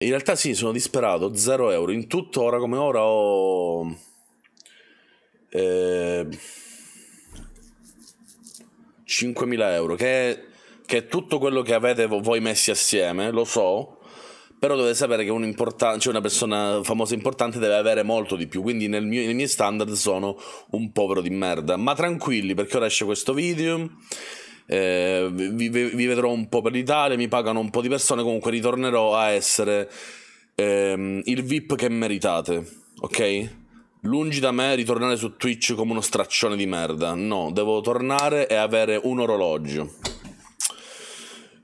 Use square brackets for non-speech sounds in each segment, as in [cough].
In realtà sì, sono disperato, 0 euro. In tutto, ora come ora ho... Eh, 5.000 euro, che è, che è, tutto quello che avete voi messi assieme, lo so. Però dovete sapere che un cioè una persona famosa importante deve avere molto di più. Quindi nel mio, nei miei standard sono un povero di merda. Ma tranquilli, perché ora esce questo video eh, vi, vi, vedrò un po' per l'Italia, mi pagano un po' di persone, comunque ritornerò a essere ehm, il VIP che meritate, ok? Lungi da me ritornare su Twitch come uno straccione di merda, no, devo tornare e avere un orologio.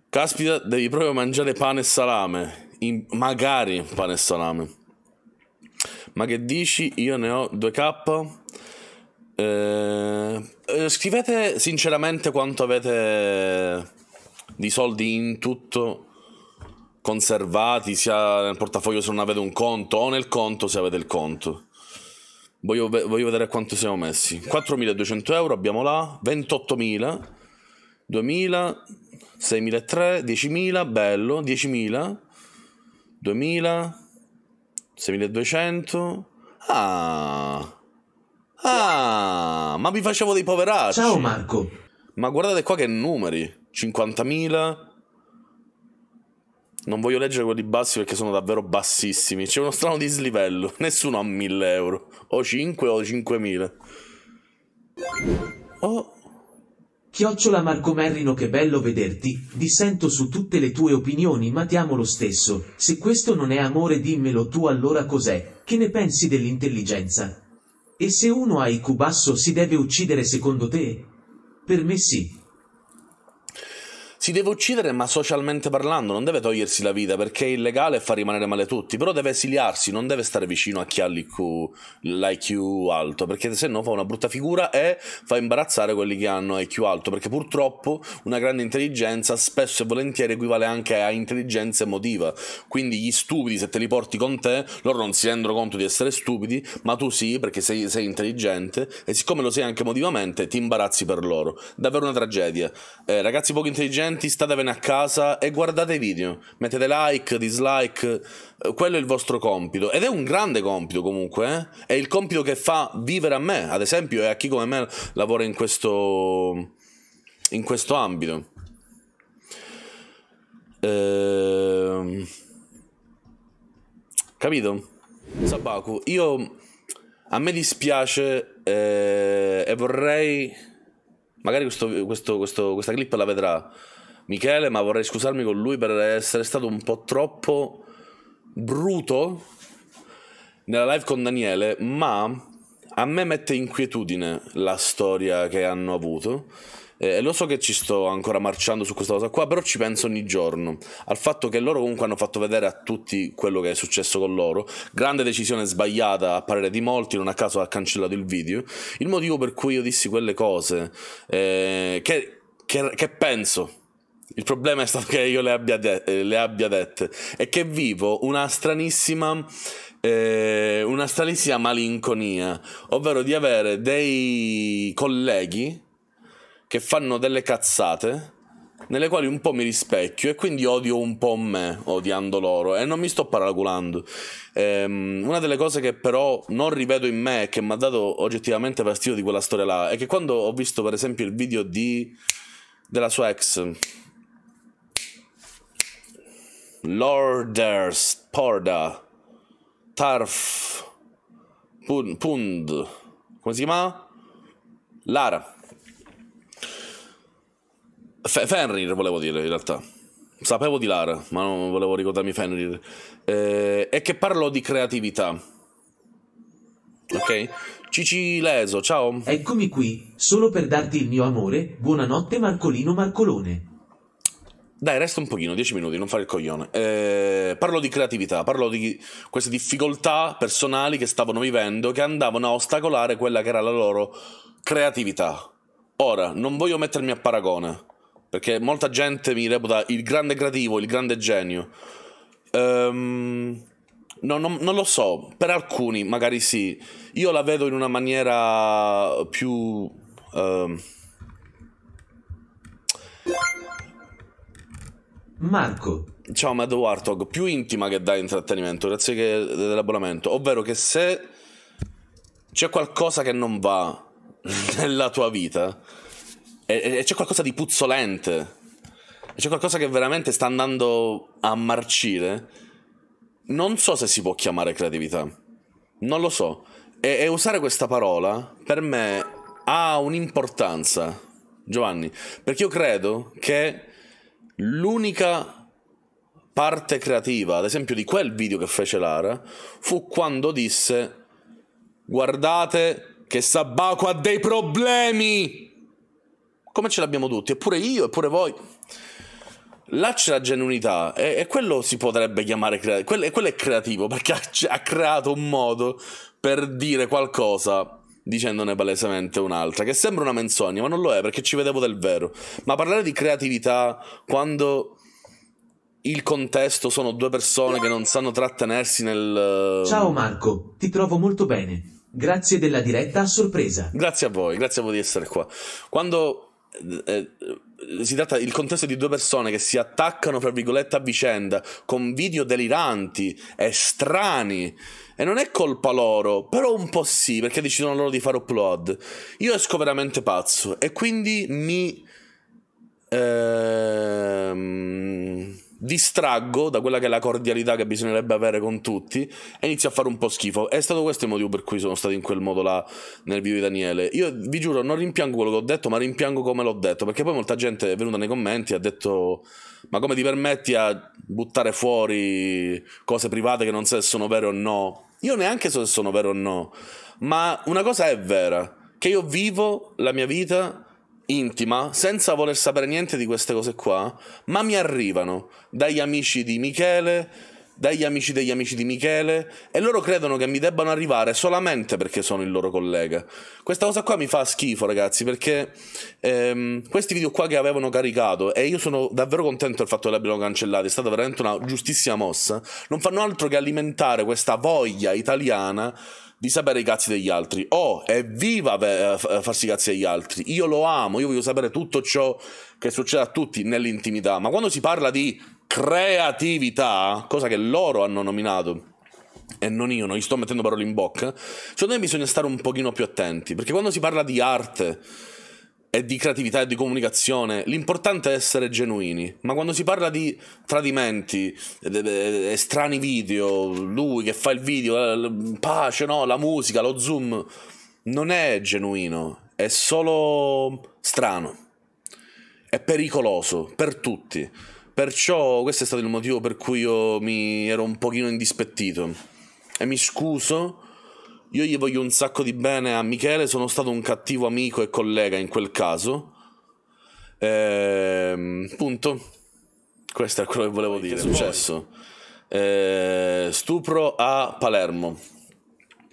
Caspita, devi proprio mangiare pane e salame, In, magari pane e salame. Ma che dici? Io ne ho 2K. Eh, eh, scrivete sinceramente quanto avete di soldi in tutto conservati sia nel portafoglio se non avete un conto o nel conto se avete il conto. Voglio, voglio vedere quanto siamo messi. 4.200 euro abbiamo là, 28.000, 2.000, 6.300, 10.000, bello, 10.000, 2.000, 6.200. Ah! Ah, ma vi facevo dei poveracci. Ciao Marco. Ma guardate qua che numeri. 50.000. Non voglio leggere quelli bassi perché sono davvero bassissimi. C'è uno strano dislivello. [laughs] Nessuno ha 1000 euro. O 5 o 5.000. Oh. Chiocciola Marco Merrino che bello vederti, dissento su tutte le tue opinioni ma ti amo lo stesso, se questo non è amore dimmelo tu allora cos'è, che ne pensi dell'intelligenza? E se uno ha IQ basso si deve uccidere secondo te? Per me sì si deve uccidere ma socialmente parlando, non deve togliersi la vita perché è illegale e fa rimanere male tutti, però deve esiliarsi, non deve stare vicino a chi ha l'IQ, l'IQ alto, perché se no fa una brutta figura e fa imbarazzare quelli che hanno IQ alto, perché purtroppo una grande intelligenza spesso e volentieri equivale anche a intelligenza emotiva, quindi gli stupidi se te li porti con te, loro non si rendono conto di essere stupidi, ma tu sì perché sei, sei intelligente e siccome lo sei anche emotivamente ti imbarazzi per loro, davvero una tragedia. Eh, ragazzi poco intelligenti, studenti statevene a casa e guardate i video, mettete like, dislike, eh, quello è il vostro compito ed è un grande compito comunque, eh? è il compito che fa vivere a me, ad esempio, e a chi come me lavora in questo, in questo ambito. Ehm... Capito? Sabaku, io a me dispiace eh, e vorrei... Magari questo, questo, questo, questa clip la vedrà. Michele, ma vorrei scusarmi con lui per essere stato un po' troppo bruto nella live con Daniele, ma a me mette inquietudine la storia che hanno avuto. E eh, lo so che ci sto ancora marciando su questa cosa qua, però ci penso ogni giorno al fatto che loro comunque hanno fatto vedere a tutti quello che è successo con loro. Grande decisione sbagliata a parere di molti, non a caso ha cancellato il video. Il motivo per cui io dissi quelle cose eh, che, che, che penso il problema è stato che io le abbia, de- eh, le abbia dette e che vivo una stranissima, eh, una stranissima malinconia, ovvero di avere dei colleghi che fanno delle cazzate nelle quali un po' mi rispecchio e quindi odio un po' me, odiando loro, e non mi sto paraculando. Ehm, una delle cose che però non rivedo in me, che mi ha dato oggettivamente fastidio di quella storia là, è che quando ho visto per esempio il video di... della sua ex, Lorders, Porda, Tarf, Pund, Pund, come si chiama? Lara. F- Fenrir volevo dire in realtà. Sapevo di Lara, ma non volevo ricordarmi Fenrir. Eh, e che parlò di creatività. Ok? Cici Leso, ciao. Eccomi qui, solo per darti il mio amore. Buonanotte Marcolino Marcolone. Dai, resta un pochino, 10 minuti, non fare il coglione. Eh, parlo di creatività, parlo di queste difficoltà personali che stavano vivendo, che andavano a ostacolare quella che era la loro creatività. Ora, non voglio mettermi a paragone, perché molta gente mi reputa il grande creativo, il grande genio. Um, no, non, non lo so, per alcuni magari sì. Io la vedo in una maniera più... Uh, Marco. Ciao Mad Warthog, più intima che dà intrattenimento, grazie che, dell'abbonamento. Ovvero che se c'è qualcosa che non va [laughs] nella tua vita e, e c'è qualcosa di puzzolente, c'è qualcosa che veramente sta andando a marcire, non so se si può chiamare creatività. Non lo so. E, e usare questa parola per me ha un'importanza, Giovanni, perché io credo che l'unica parte creativa, ad esempio di quel video che fece Lara, fu quando disse guardate che Sabaco ha dei problemi! Come ce l'abbiamo tutti, eppure io, eppure voi. Là c'è la genuinità e, e, quello si potrebbe chiamare creativo, quello, quello è creativo perché ha, ha creato un modo per dire qualcosa dicendone palesemente un'altra, che sembra una menzogna, ma non lo è perché ci vedevo del vero. Ma parlare di creatività quando il contesto sono due persone che non sanno trattenersi nel... Eh, Ciao Marco, ti trovo molto bene. Grazie della diretta a sorpresa. Grazie a voi, grazie a voi di essere qua. Quando... Eh, eh si tratta del contesto di due persone che si attaccano, fra virgolette, a vicenda, con video deliranti e strani. E non è colpa loro, però un po' sì, perché decidono loro di fare upload. Io esco veramente pazzo e quindi mi... Ehm distraggo da quella che è la cordialità che bisognerebbe avere con tutti e inizio a fare un po' schifo. È stato questo il motivo per cui sono stato in quel modo là nel video di Daniele. Io vi giuro, non rimpiango quello che ho detto, ma rimpiango come l'ho detto, perché poi molta gente è venuta nei commenti e ha detto "Ma come ti permetti a buttare fuori cose private che non sai se sono vere o no?". Io neanche so se sono vere o no, ma una cosa è vera, che io vivo la mia vita intima, senza voler sapere niente di queste cose qua, ma mi arrivano dagli amici di Michele, dagli amici degli amici di Michele e loro credono che mi debbano arrivare solamente perché sono il loro collega. Questa cosa qua mi fa schifo ragazzi perché ehm, questi video qua che avevano caricato e io sono davvero contento del fatto che li abbiano cancellati, è stata veramente una giustissima mossa, non fanno altro che alimentare questa voglia italiana di sapere i cazzi degli altri. Oh, evviva eh, farsi i cazzi degli altri. Io lo amo, io voglio sapere tutto ciò che succede a tutti nell'intimità. Ma quando si parla di creatività, cosa che loro hanno nominato e non io, non gli sto mettendo parole in bocca, secondo me bisogna stare un pochino più attenti, perché quando si parla di arte e di creatività e di comunicazione, l'importante è essere genuini, ma quando si parla di tradimenti, e eh, eh, eh, strani video, lui che fa il video, pace, no, la musica, lo zoom, non è genuino, è solo strano, è pericoloso per tutti. Perciò questo è stato il motivo per cui io mi ero un pochino indispettito. E mi scuso, io gli voglio un sacco di bene a Michele, sono stato un cattivo amico e collega in quel caso. Ehm, punto. Questo è quello che volevo dire. è successo. Ehm, stupro a Palermo.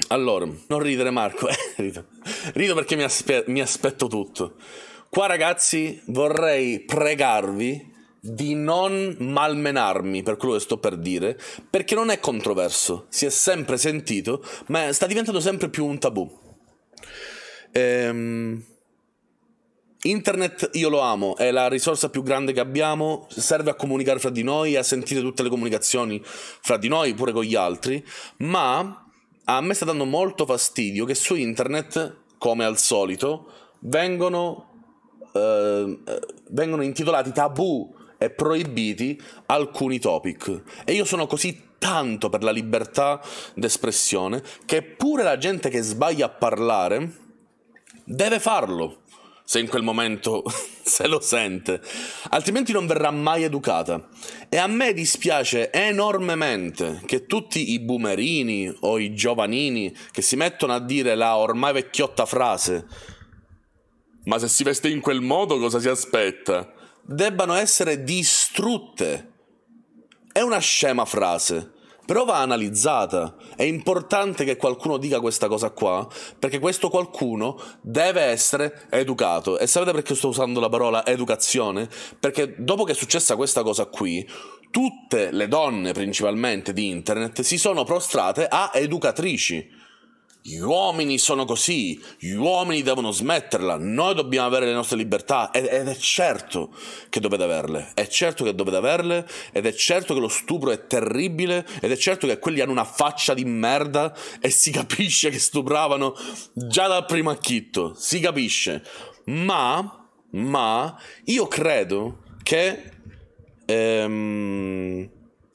Allora, non ridere Marco, [laughs] eh, rido. rido perché mi, aspe mi aspetto tutto. Qua ragazzi vorrei pregarvi di non malmenarmi per quello che sto per dire, perché non è controverso, si è sempre sentito, ma sta diventando sempre più un tabù. Ehm, internet io lo amo, è la risorsa più grande che abbiamo, serve a comunicare fra di noi, a sentire tutte le comunicazioni fra di noi, pure con gli altri, ma a me sta dando molto fastidio che su internet, come al solito, vengono, eh, eh vengono intitolati tabù e proibiti alcuni topic. E io sono così tanto per la libertà d'espressione che pure la gente che sbaglia a parlare deve farlo se in quel momento [laughs] se lo sente, altrimenti non verrà mai educata. E a me dispiace enormemente che tutti i boomerini o i giovanini che si mettono a dire la ormai vecchiotta frase, ma se si veste in quel modo cosa si aspetta? debbano essere distrutte. È una scema frase, però va analizzata. È importante che qualcuno dica questa cosa qua, perché questo qualcuno deve essere educato. E sapete perché sto usando la parola educazione? Perché dopo che è successa questa cosa qui, tutte le donne principalmente di internet si sono prostrate a educatrici gli uomini sono così, gli uomini devono smetterla, noi dobbiamo avere le nostre libertà ed, è certo che dovete averle, è certo che dovete averle ed è certo che lo stupro è terribile ed è certo che quelli hanno una faccia di merda e si capisce che stupravano già dal primo acchitto, si capisce. Ma, ma io credo che ehm,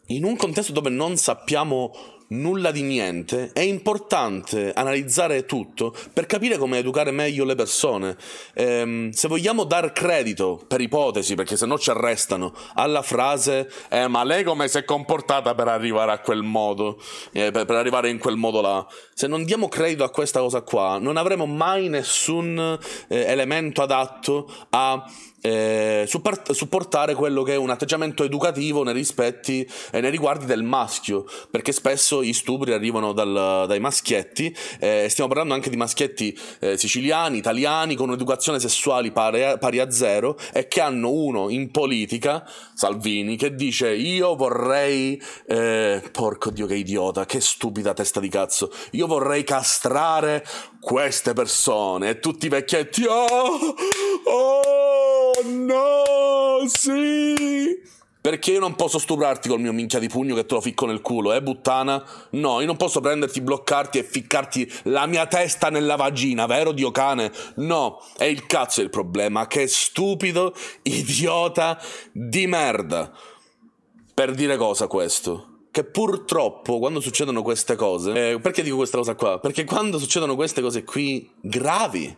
in un contesto dove non sappiamo nulla di niente, è importante analizzare tutto per capire come educare meglio le persone. Ehm, se vogliamo dar credito, per ipotesi, perché se no ci arrestano, alla frase eh, ma lei come si è comportata per arrivare a quel modo, eh, per, per, arrivare in quel modo là, se non diamo credito a questa cosa qua, non avremo mai nessun eh, elemento adatto a eh, support- supportare quello che è un atteggiamento educativo nei rispetti e nei riguardi del maschio, perché spesso gli stupri arrivano dal, dai maschietti, eh, stiamo parlando anche di maschietti eh, siciliani, italiani, con un'educazione sessuale pari a, pari a zero e che hanno uno in politica, Salvini, che dice io vorrei, eh, porco Dio che idiota, che stupida testa di cazzo, io vorrei castrare queste persone e tutti i vecchietti, oh, oh no, sì! Perché io non posso stuprarti col mio minchia di pugno che te lo ficco nel culo, eh, puttana? No, io non posso prenderti, bloccarti e ficcarti la mia testa nella vagina, vero, dio cane? No, è il cazzo il problema. Che stupido, idiota di merda. Per dire cosa questo? che purtroppo quando succedono queste cose, eh, perché dico questa cosa qua? Perché quando succedono queste cose qui gravi,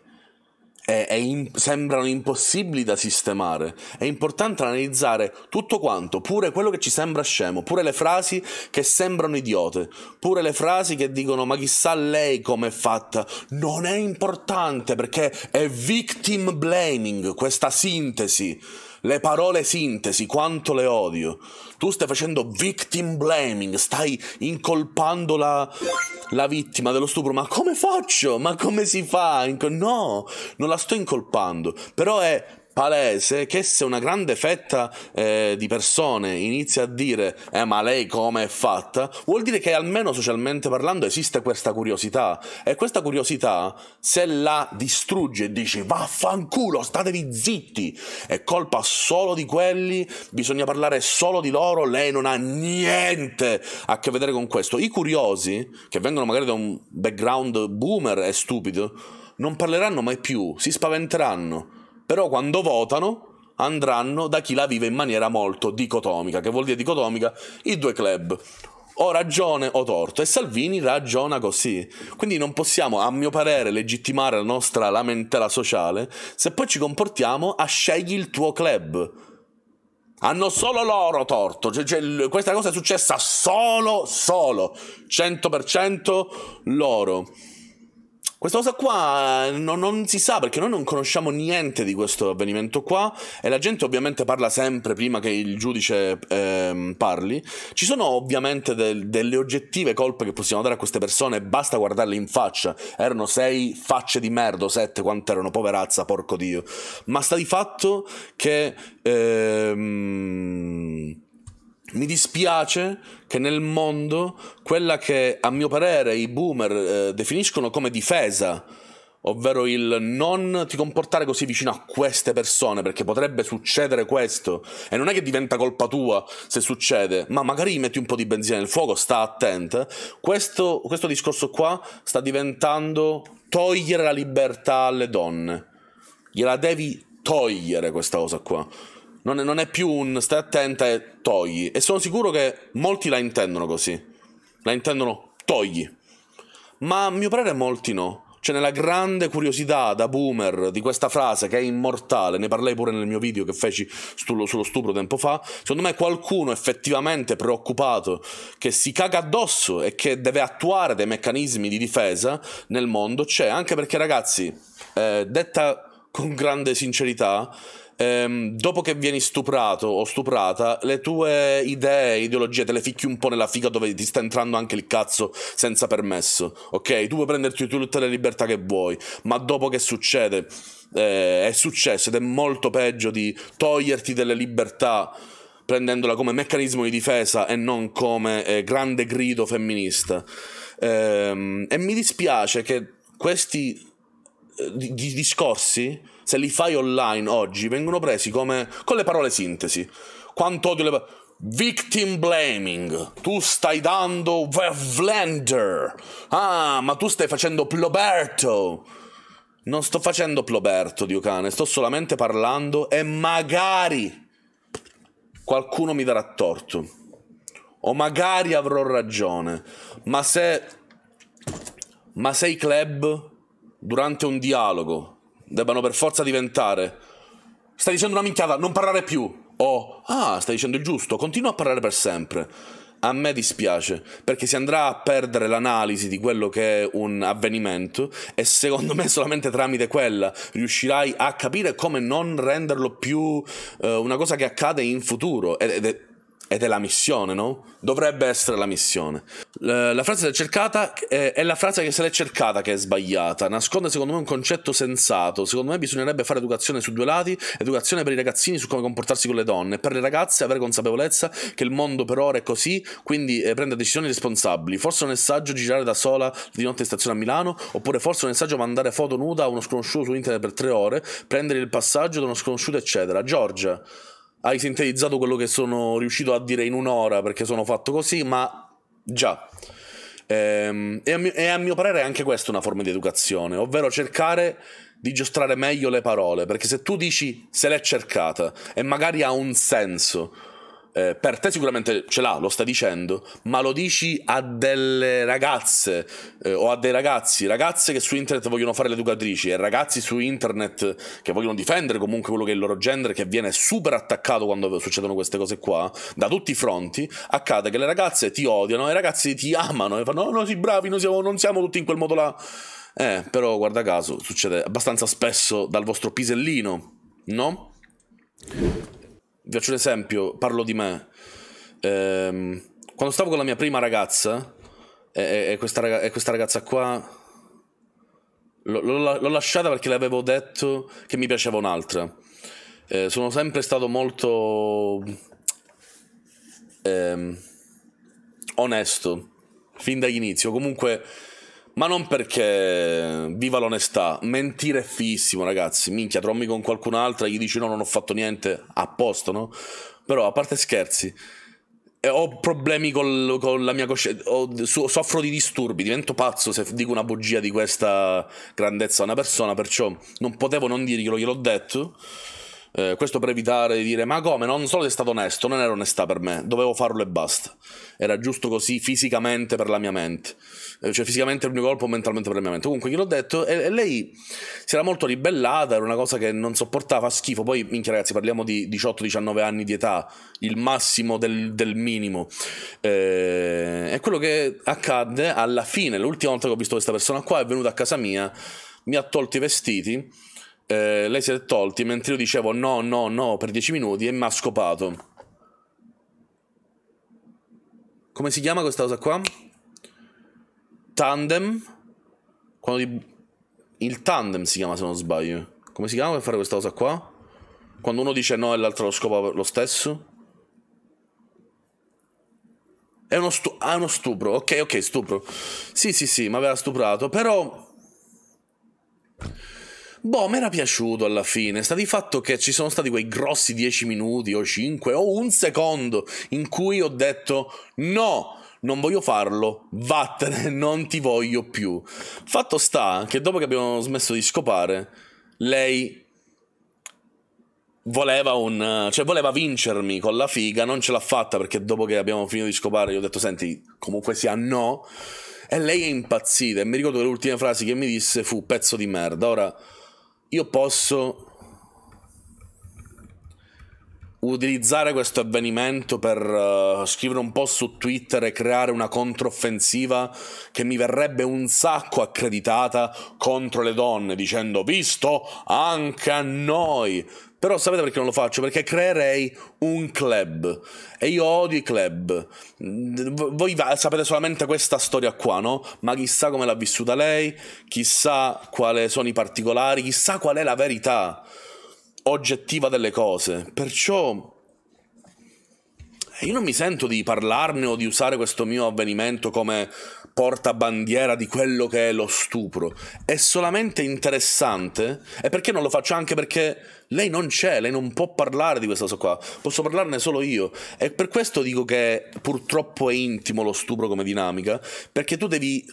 è, è in, sembrano impossibili da sistemare. È importante analizzare tutto quanto, pure quello che ci sembra scemo, pure le frasi che sembrano idiote, pure le frasi che dicono ma chissà lei com'è fatta. Non è importante perché è victim blaming questa sintesi le parole sintesi, quanto le odio. Tu stai facendo victim blaming, stai incolpando la, la vittima dello stupro. Ma come faccio? Ma come si fa? No, non la sto incolpando. Però è palese che se una grande fetta eh, di persone inizia a dire eh ma lei come è fatta, vuol dire che almeno socialmente parlando esiste questa curiosità e questa curiosità se la distrugge e dici vaffanculo statevi zitti è colpa solo di quelli, bisogna parlare solo di loro, lei non ha niente a che vedere con questo. I curiosi che vengono magari da un background boomer e stupido non parleranno mai più, si spaventeranno però quando votano andranno da chi la vive in maniera molto dicotomica. Che vuol dire dicotomica? I due club. Ho ragione o torto. E Salvini ragiona così. Quindi non possiamo, a mio parere, legittimare la nostra lamentela sociale se poi ci comportiamo a scegli il tuo club. Hanno solo loro torto. Cioè, cioè, questa cosa è successa solo, solo, 100% loro. Questa cosa qua eh, non, non, si sa perché noi non conosciamo niente di questo avvenimento qua e la gente ovviamente parla sempre prima che il giudice ehm, parli. Ci sono ovviamente del, delle oggettive colpe che possiamo dare a queste persone, basta guardarle in faccia. Erano sei facce di merda, sette quante erano, poverazza, porco dio. Ma sta di fatto che... Ehm mi dispiace che nel mondo quella che a mio parere i boomer eh, definiscono come difesa, ovvero il non ti comportare così vicino a queste persone perché potrebbe succedere questo e non è che diventa colpa tua se succede, ma magari metti un po' di benzina nel fuoco, sta attenta. Questo, questo discorso qua sta diventando togliere la libertà alle donne. Gliela devi togliere questa cosa qua. Non è, non è più un stai attenta e togli. E sono sicuro che molti la intendono così. La intendono togli. Ma a mio parere molti no. Cioè, nella grande curiosità da boomer di questa frase che è immortale, ne parlai pure nel mio video che feci sullo, sullo stupro tempo fa, secondo me qualcuno effettivamente preoccupato che si caga addosso e che deve attuare dei meccanismi di difesa nel mondo c'è, anche perché ragazzi, eh, detta con grande sincerità, ehm, dopo che vieni stuprato o stuprata, le tue idee, ideologie te le ficchi un po' nella figa dove ti sta entrando anche il cazzo senza permesso, ok? Tu puoi prenderti tutte le libertà che vuoi, ma dopo che succede, eh, è successo ed è molto peggio di toglierti delle libertà prendendola come meccanismo di difesa e non come eh, grande grido femminista. Ehm, e mi dispiace che questi eh, di, di discorsi se li fai online oggi, vengono presi come con le parole sintesi. Quanto odio le parole. Victim blaming. Tu stai dando Vlender. Ah, ma tu stai facendo Ploberto. Non sto facendo Ploberto, Dio cane, sto solamente parlando e magari qualcuno mi darà torto. O magari avrò ragione. Ma se ma se i club durante un dialogo debbano per forza diventare. Stai dicendo una minchiata, non parlare più. O, ah, stai dicendo il giusto, continua a parlare per sempre. A me dispiace, perché si andrà a perdere l'analisi di quello che è un avvenimento e secondo me solamente tramite quella riuscirai a capire come non renderlo più eh, una cosa che accade in futuro. Ed, ed è ed è la missione, no? Dovrebbe essere la missione. La frase se l'è cercata eh, è la frase che se l'è cercata che è sbagliata. Nasconde secondo me un concetto sensato. Secondo me bisognerebbe fare educazione su due lati, educazione per i ragazzini su come comportarsi con le donne, per le ragazze avere consapevolezza che il mondo per ora è così, quindi eh, prendere decisioni responsabili. Forse non è saggio girare da sola di notte in stazione a Milano, oppure forse non è saggio mandare foto nuda a uno sconosciuto su internet per tre ore, prendere il passaggio da uno sconosciuto, eccetera. Giorgia hai sintetizzato quello che sono riuscito a dire in un'ora perché sono fatto così, ma già. Ehm, e, a mio, e a mio parere è anche questa una forma di educazione, ovvero cercare di giostrare meglio le parole, perché se tu dici se l'è cercata e magari ha un senso, eh, per te sicuramente ce l'ha, lo sta dicendo, ma lo dici a delle ragazze eh, o a dei ragazzi, ragazze che su internet vogliono fare le educatrici e ragazzi su internet che vogliono difendere comunque quello che è il loro genere, che viene super attaccato quando succedono queste cose qua, da tutti i fronti, accade che le ragazze ti odiano e i ragazzi ti amano e fanno no, no, sì, bravi, non siamo, non siamo tutti in quel modo là. Eh, però guarda caso, succede abbastanza spesso dal vostro pisellino, no? vi faccio un esempio, parlo di me. Ehm, quando stavo con la mia prima ragazza, e, e, questa, e questa, ragazza qua, l'ho, l'ho, lasciata perché le avevo detto che mi piaceva un'altra. Eh, sono sempre stato molto ehm, onesto, fin dall'inizio. Comunque ma non perché viva l'onestà, mentire è fissimo, ragazzi. Minchia, trombi con qualcun'altra, gli dici no, non ho fatto niente, a no? Però a parte scherzi, eh, ho problemi col, con la mia coscienza, soffro di disturbi, divento pazzo se dico una bugia di questa grandezza a una persona, perciò non potevo non dirglielo, gliel'ho detto eh, questo per evitare di dire ma come, non solo sei stato onesto, non era onestà per me, dovevo farlo e basta. Era giusto così fisicamente per la mia mente. Eh, cioè fisicamente per il mio corpo, mentalmente per la mia mente. Comunque gliel'ho detto e, e, lei si era molto ribellata, era una cosa che non sopportava, schifo. Poi, minchia ragazzi, parliamo di 18-19 anni di età, il massimo del, del minimo. Eh, e quello che accadde alla fine, l'ultima volta che ho visto questa persona qua è venuta a casa mia, mi ha tolto i vestiti eh, lei si è tolti mentre io dicevo no, no, no per dieci minuti e mi ha scopato. Come si chiama questa cosa qua? Tandem. Quando di... Il tandem si chiama se non sbaglio. Come si chiama per fare questa cosa qua? Quando uno dice no e l'altro lo scopa lo stesso? È uno, stu- ah, è uno stupro. Ok, ok, stupro. Sì, sì, sì, mi aveva stuprato. Però... Boh, mi era piaciuto alla fine. Sta di fatto che ci sono stati quei grossi 10 minuti o 5 o un secondo in cui ho detto no. Non voglio farlo, vattene, [laughs] non ti voglio più. Fatto sta che dopo che abbiamo smesso di scopare, lei voleva un cioè voleva vincermi con la figa, non ce l'ha fatta perché dopo che abbiamo finito di scopare io ho detto "Senti, comunque sia no" e lei è impazzita e mi ricordo che le ultime frasi che mi disse fu pezzo di merda. Ora io posso utilizzare questo avvenimento per uh, scrivere un po' su Twitter e creare una controffensiva che mi verrebbe un sacco accreditata contro le donne dicendo visto anche a noi però sapete perché non lo faccio? Perché creerei un club. E io odio i club. Voi sapete solamente questa storia qua, no? Ma chissà come l'ha vissuta lei, chissà quali sono i particolari, chissà qual è la verità oggettiva delle cose. Perciò eh, io non mi sento di parlarne o di usare questo mio avvenimento come portabandiera di quello che è lo stupro. È solamente interessante. E perché non lo faccio? Anche perché lei non c'è, lei non può parlare di questa cosa qua. Posso parlarne solo io. E per questo dico che purtroppo è intimo lo stupro come dinamica. Perché tu devi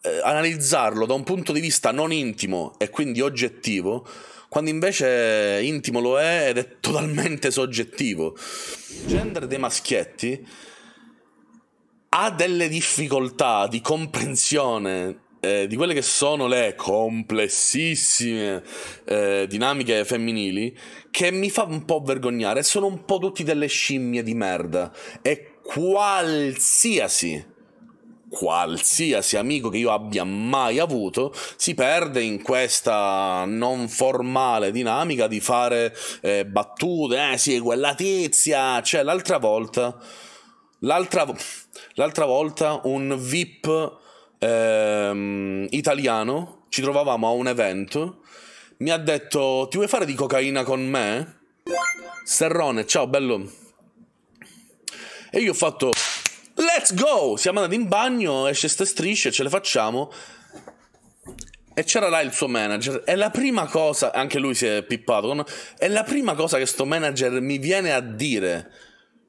eh, analizzarlo da un punto di vista non intimo e quindi oggettivo quando invece intimo lo è ed è totalmente soggettivo. Il gender dei maschietti ha delle difficoltà di comprensione eh, di quelle che sono le complessissime eh, dinamiche femminili che mi fa un po' vergognare. Sono un po' tutti delle scimmie di merda. E qualsiasi, qualsiasi amico che io abbia mai avuto si perde in questa non formale dinamica di fare eh, battute. Eh sì, quella tizia, cioè l'altra volta. L'altra volta l'altra volta un VIP ehm, italiano, ci trovavamo a un evento, mi ha detto ti vuoi fare di cocaina con me? Serrone, ciao bello. E io ho fatto let's go, siamo andati in bagno, esce ste strisce, ce le facciamo. E c'era là il suo manager. E la prima cosa, anche lui si è pippato. È la prima cosa che sto manager mi viene a dire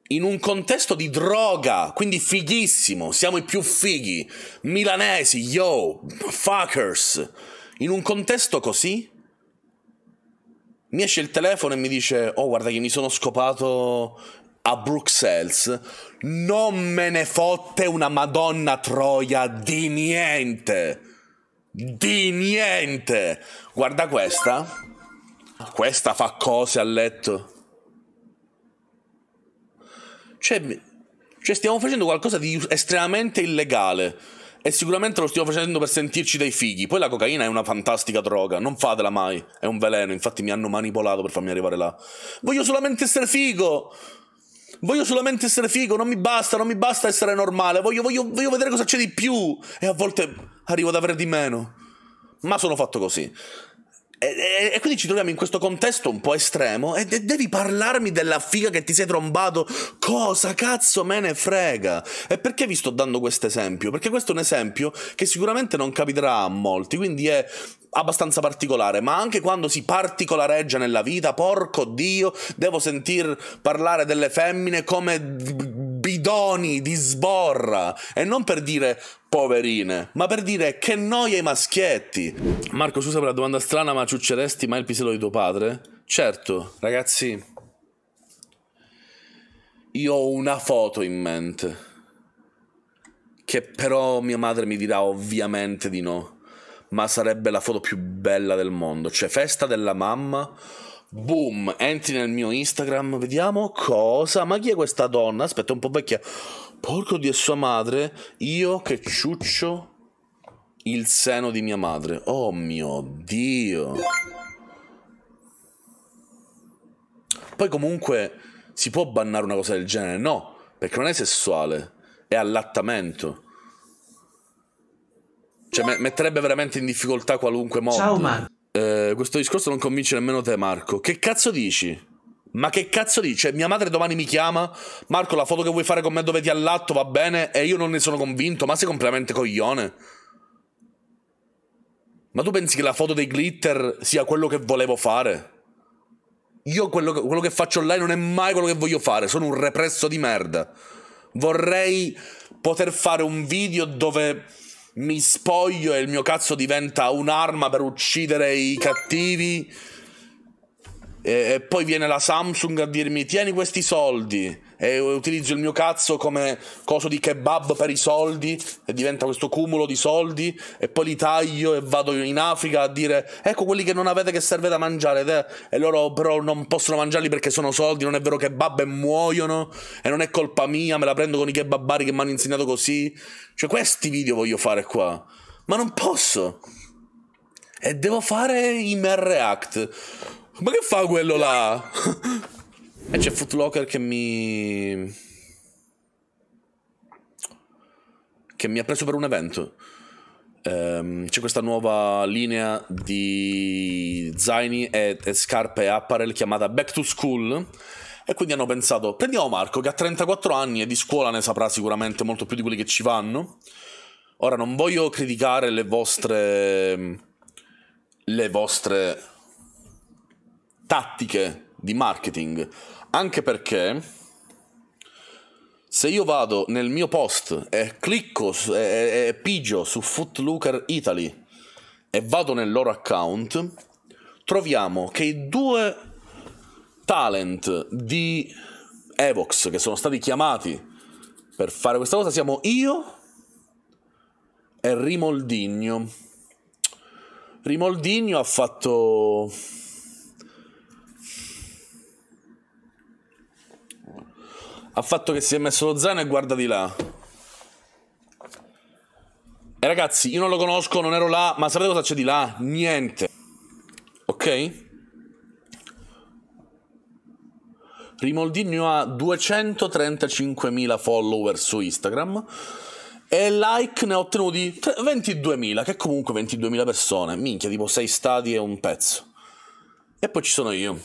in un contesto di droga, quindi fighissimo, siamo i più fighi, milanesi, yo, fuckers, in un contesto così, mi esce il telefono e mi dice, oh guarda che mi sono scopato a Bruxelles, non me ne fotte una madonna troia di niente, di niente, guarda questa, questa fa cose a letto. Cioè, cioè stiamo facendo qualcosa di estremamente illegale. E sicuramente lo stiamo facendo per sentirci dei fighi. Poi la cocaina è una fantastica droga, non fatela mai. È un veleno, infatti mi hanno manipolato per farmi arrivare là. Voglio solamente essere figo! Voglio solamente essere figo, non mi basta, non mi basta essere normale. Voglio, voglio, voglio vedere cosa c'è di più. E a volte arrivo ad avere di meno. Ma sono fatto così. E, e, e, quindi ci troviamo in questo contesto un po' estremo e de devi parlarmi della figa che ti sei trombato. Cosa cazzo me ne frega? E perché vi sto dando questo esempio? Perché questo è un esempio che sicuramente non capiterà a molti, quindi è abbastanza particolare, ma anche quando si particolareggia nella vita, porco dio, devo sentir parlare delle femmine come doni di sborra e non per dire poverine, ma per dire che noia ai maschietti. Marco, scusa per la domanda strana, ma ciucceresti mai il pisello di tuo padre? Certo, ragazzi, io ho una foto in mente che però mia madre mi dirà ovviamente di no, ma sarebbe la foto più bella del mondo, cioè festa della mamma Boom, entri nel mio Instagram, vediamo cosa. Ma chi è questa donna? Aspetta, un po' vecchia. Porco di sua madre, io che ciuccio il seno di mia madre. Oh mio Dio. Poi comunque si può bannare una cosa del genere? No, perché non è sessuale, è allattamento. Cioè, metterebbe veramente in difficoltà qualunque modo. Ciao, man. Eh, questo discorso non convince nemmeno te, Marco. Che cazzo dici? Ma che cazzo dici? Cioè, mia madre domani mi chiama. Marco, la foto che vuoi fare con me dove ti allatto va bene e io non ne sono convinto. Ma sei completamente coglione. Ma tu pensi che la foto dei glitter sia quello che volevo fare? Io quello che, quello che faccio online non è mai quello che voglio fare. Sono un represso di merda. Vorrei poter fare un video dove mi spoglio e il mio cazzo diventa un'arma per uccidere i cattivi e, poi viene la Samsung a dirmi tieni questi soldi e utilizzo il mio cazzo come coso di kebab per i soldi e diventa questo cumulo di soldi e poi li taglio e vado in Africa a dire ecco quelli che non avete che serve da mangiare te. e loro però non possono mangiarli perché sono soldi non è vero kebab e muoiono e non è colpa mia me la prendo con i kebabari che mi hanno insegnato così cioè questi video voglio fare qua ma non posso e devo fare i mer react ma che fa quello là? [laughs] e eh, c'è Footlocker che mi... Che mi ha preso per un evento. Um, c'è questa nuova linea di zaini e, e scarpe e apparel chiamata Back to School. E quindi hanno pensato, prendiamo Marco che ha 34 anni e di scuola ne saprà sicuramente molto più di quelli che ci vanno. Ora non voglio criticare le vostre... le vostre tattiche di marketing, anche perché se io vado nel mio post e clicco e, e pigio su Footlooker Italy e vado nel loro account, troviamo che i due talent di Evox che sono stati chiamati per fare questa cosa siamo io e Rimoldigno. Rimoldigno ha fatto ha fatto che si è messo lo zaino e guarda di là. E eh, ragazzi, io non lo conosco, non ero là, ma sapete cosa c'è di là? Niente. Ok? Rimoldigno ha 235.000 follower su Instagram e like ne ha ottenuti 22.000, che comunque 22.000 persone, minchia, tipo 6 stati e un pezzo. E poi ci sono io.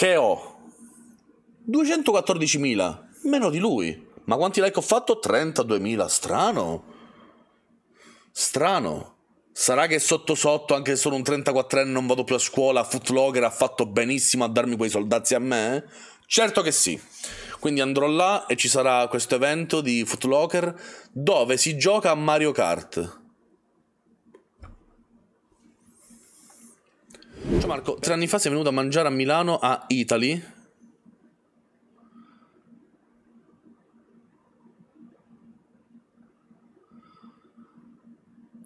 che ho 214.000, meno di lui. Ma quanti like ho fatto? 32.000, strano. Strano. Sarà che sotto sotto, anche se sono un 34enne, non vado più a scuola, Footlogger ha fatto benissimo a darmi quei soldazzi a me? Eh? Certo che sì. Quindi andrò là e ci sarà questo evento di Footlocker dove si gioca a Mario Kart. Ciao Marco, tre anni fa sei venuto a mangiare a Milano a Italy.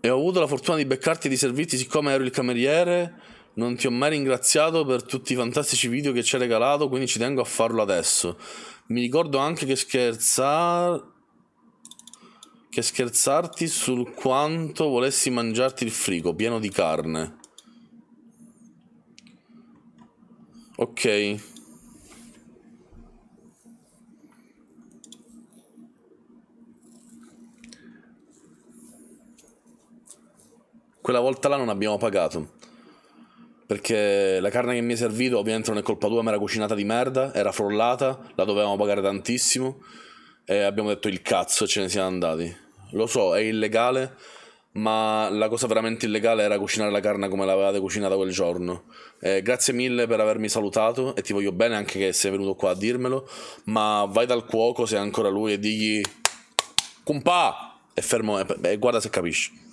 E ho avuto la fortuna di beccarti di servirti siccome ero il cameriere. Non ti ho mai ringraziato per tutti i fantastici video che ci hai regalato, quindi ci tengo a farlo adesso. Mi ricordo anche che scherzare che scherzarti sul quanto volessi mangiarti il frigo pieno di carne. Ok. Quella volta là non abbiamo pagato. Perché la carne che mi è servita ovviamente non è colpa tua, ma era cucinata di merda, era frollata, la dovevamo pagare tantissimo. E abbiamo detto il cazzo, ce ne siamo andati. Lo so, è illegale ma la cosa veramente illegale era cucinare la carne come l'avevate cucinata quel giorno. Eh, grazie mille per avermi salutato e ti voglio bene anche che sei venuto qua a dirmelo, ma vai dal cuoco se è ancora lui e digli... Compà! E fermo e, e guarda se capisci.